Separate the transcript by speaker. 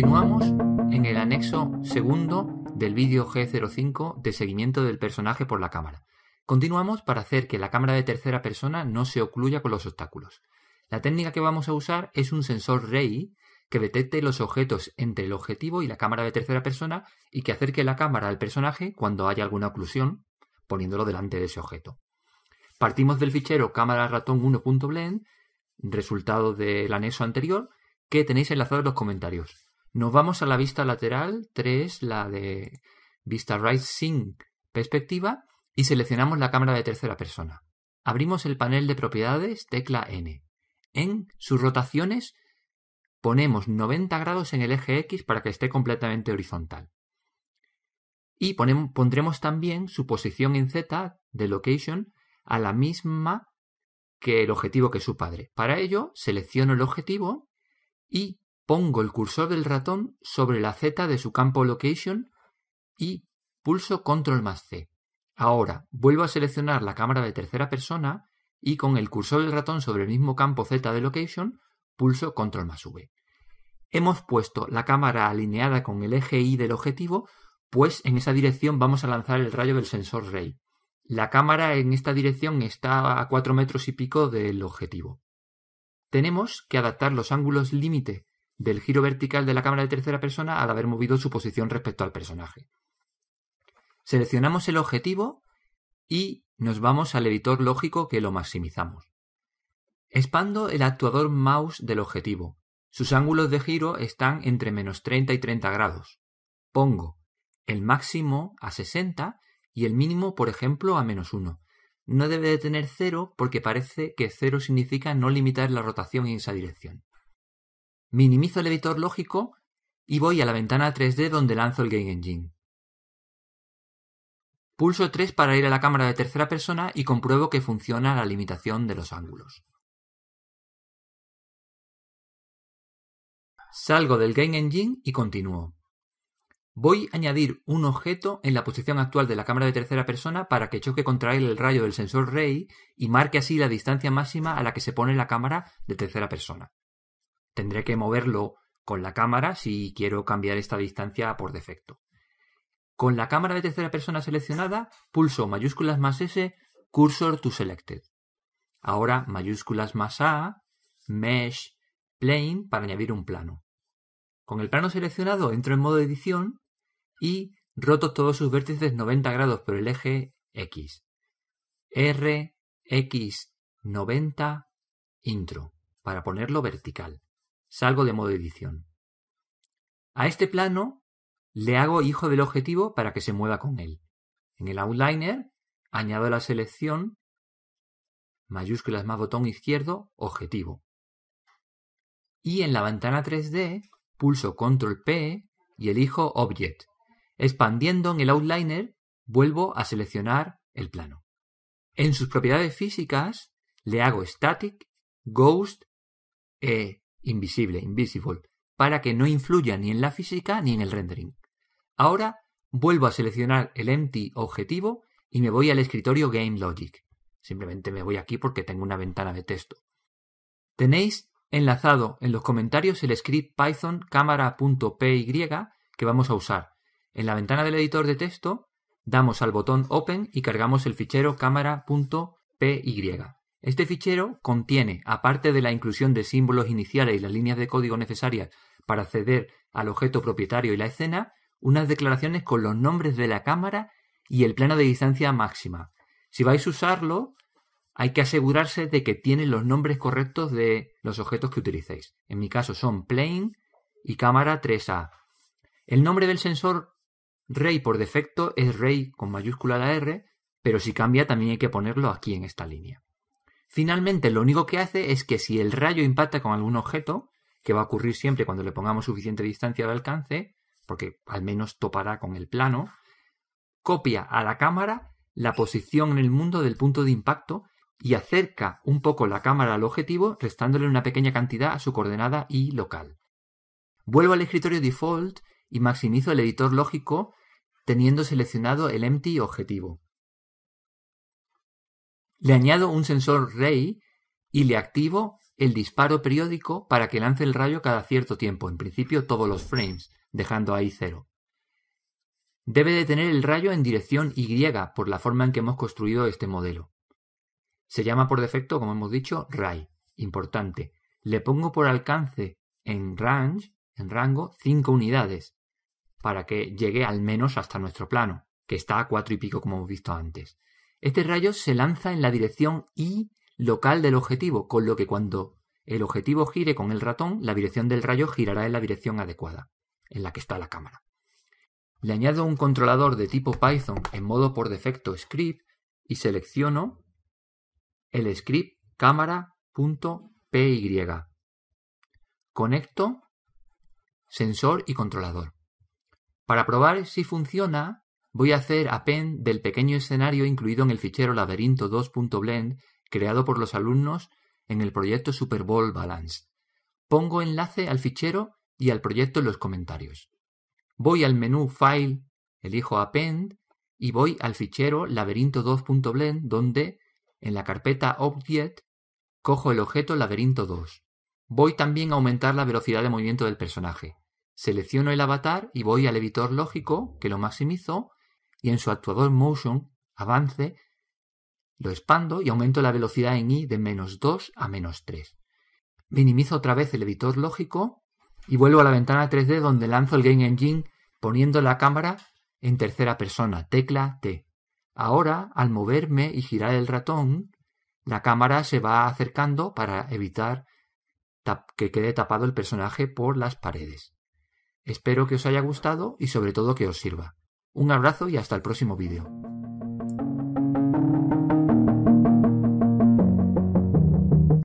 Speaker 1: Continuamos en el anexo segundo del vídeo G05 de seguimiento del personaje por la cámara. Continuamos para hacer que la cámara de tercera persona no se ocluya con los obstáculos. La técnica que vamos a usar es un sensor REI que detecte los objetos entre el objetivo y la cámara de tercera persona y que acerque la cámara al personaje cuando haya alguna oclusión, poniéndolo delante de ese objeto. Partimos del fichero cámara ratón 1.blend, resultado del anexo anterior, que tenéis enlazado en los comentarios. Nos vamos a la vista lateral 3, la de vista right Sync perspectiva, y seleccionamos la cámara de tercera persona. Abrimos el panel de propiedades, tecla N. En sus rotaciones ponemos 90 grados en el eje X para que esté completamente horizontal. Y pondremos también su posición en Z de location a la misma que el objetivo que su padre. Para ello, selecciono el objetivo y pongo el cursor del ratón sobre la Z de su campo Location y pulso Control más C. Ahora vuelvo a seleccionar la cámara de tercera persona y con el cursor del ratón sobre el mismo campo Z de Location pulso Control más V. Hemos puesto la cámara alineada con el eje Y del objetivo, pues en esa dirección vamos a lanzar el rayo del sensor Ray. La cámara en esta dirección está a 4 metros y pico del objetivo. Tenemos que adaptar los ángulos límite del giro vertical de la cámara de tercera persona al haber movido su posición respecto al personaje. Seleccionamos el objetivo y nos vamos al editor lógico que lo maximizamos. Expando el actuador mouse del objetivo. Sus ángulos de giro están entre menos 30 y 30 grados. Pongo el máximo a 60 y el mínimo, por ejemplo, a menos 1. No debe de tener 0 porque parece que 0 significa no limitar la rotación en esa dirección. Minimizo el editor lógico y voy a la ventana 3D donde lanzo el Game Engine. Pulso 3 para ir a la cámara de tercera persona y compruebo que funciona la limitación de los ángulos. Salgo del Game Engine y continúo. Voy a añadir un objeto en la posición actual de la cámara de tercera persona para que choque contra él el rayo del sensor Ray y marque así la distancia máxima a la que se pone la cámara de tercera persona tendré que moverlo con la cámara si quiero cambiar esta distancia por defecto. Con la cámara de tercera persona seleccionada, pulso mayúsculas más S, cursor to selected. Ahora mayúsculas más A, mesh, plane para añadir un plano. Con el plano seleccionado entro en modo edición y roto todos sus vértices 90 grados por el eje X. R, X, 90, intro, para ponerlo vertical. Salgo de modo edición. A este plano le hago hijo del objetivo para que se mueva con él. En el outliner añado la selección, mayúsculas más botón izquierdo, objetivo. Y en la ventana 3D pulso control P y elijo Object. Expandiendo en el outliner vuelvo a seleccionar el plano. En sus propiedades físicas le hago static, ghost, e invisible, invisible, para que no influya ni en la física ni en el rendering. Ahora vuelvo a seleccionar el empty objetivo y me voy al escritorio GameLogic. Simplemente me voy aquí porque tengo una ventana de texto. Tenéis enlazado en los comentarios el script python cámara.py que vamos a usar. En la ventana del editor de texto damos al botón Open y cargamos el fichero cámara.py. Este fichero contiene, aparte de la inclusión de símbolos iniciales y las líneas de código necesarias para acceder al objeto propietario y la escena, unas declaraciones con los nombres de la cámara y el plano de distancia máxima. Si vais a usarlo, hay que asegurarse de que tiene los nombres correctos de los objetos que utilicéis. En mi caso son plane y cámara 3A. El nombre del sensor Ray por defecto es Ray con mayúscula la R, pero si cambia también hay que ponerlo aquí en esta línea. Finalmente, lo único que hace es que si el rayo impacta con algún objeto, que va a ocurrir siempre cuando le pongamos suficiente distancia de alcance, porque al menos topará con el plano, copia a la cámara la posición en el mundo del punto de impacto y acerca un poco la cámara al objetivo, restándole una pequeña cantidad a su coordenada y local. Vuelvo al escritorio default y maximizo el editor lógico teniendo seleccionado el empty objetivo. Le añado un sensor Ray y le activo el disparo periódico para que lance el rayo cada cierto tiempo, en principio todos los frames, dejando ahí cero. Debe de tener el rayo en dirección Y por la forma en que hemos construido este modelo. Se llama por defecto, como hemos dicho, Ray. Importante. Le pongo por alcance en range, en rango, 5 unidades, para que llegue al menos hasta nuestro plano, que está a 4 y pico como hemos visto antes. Este rayo se lanza en la dirección Y local del objetivo, con lo que cuando el objetivo gire con el ratón, la dirección del rayo girará en la dirección adecuada, en la que está la cámara. Le añado un controlador de tipo Python en modo por defecto script y selecciono el script cámara.py. Conecto sensor y controlador. Para probar si funciona, Voy a hacer append del pequeño escenario incluido en el fichero laberinto 2.blend creado por los alumnos en el proyecto Super Bowl Balance. Pongo enlace al fichero y al proyecto en los comentarios. Voy al menú File, elijo Append y voy al fichero laberinto 2.blend donde en la carpeta Object cojo el objeto laberinto 2. Voy también a aumentar la velocidad de movimiento del personaje. Selecciono el avatar y voy al editor lógico, que lo maximizo, y en su actuador motion avance lo expando y aumento la velocidad en i de menos 2 a menos 3. Minimizo otra vez el editor lógico y vuelvo a la ventana 3D donde lanzo el Game Engine poniendo la cámara en tercera persona, tecla T. Ahora, al moverme y girar el ratón, la cámara se va acercando para evitar que quede tapado el personaje por las paredes. Espero que os haya gustado y sobre todo que os sirva. Un abrazo y hasta el próximo vídeo.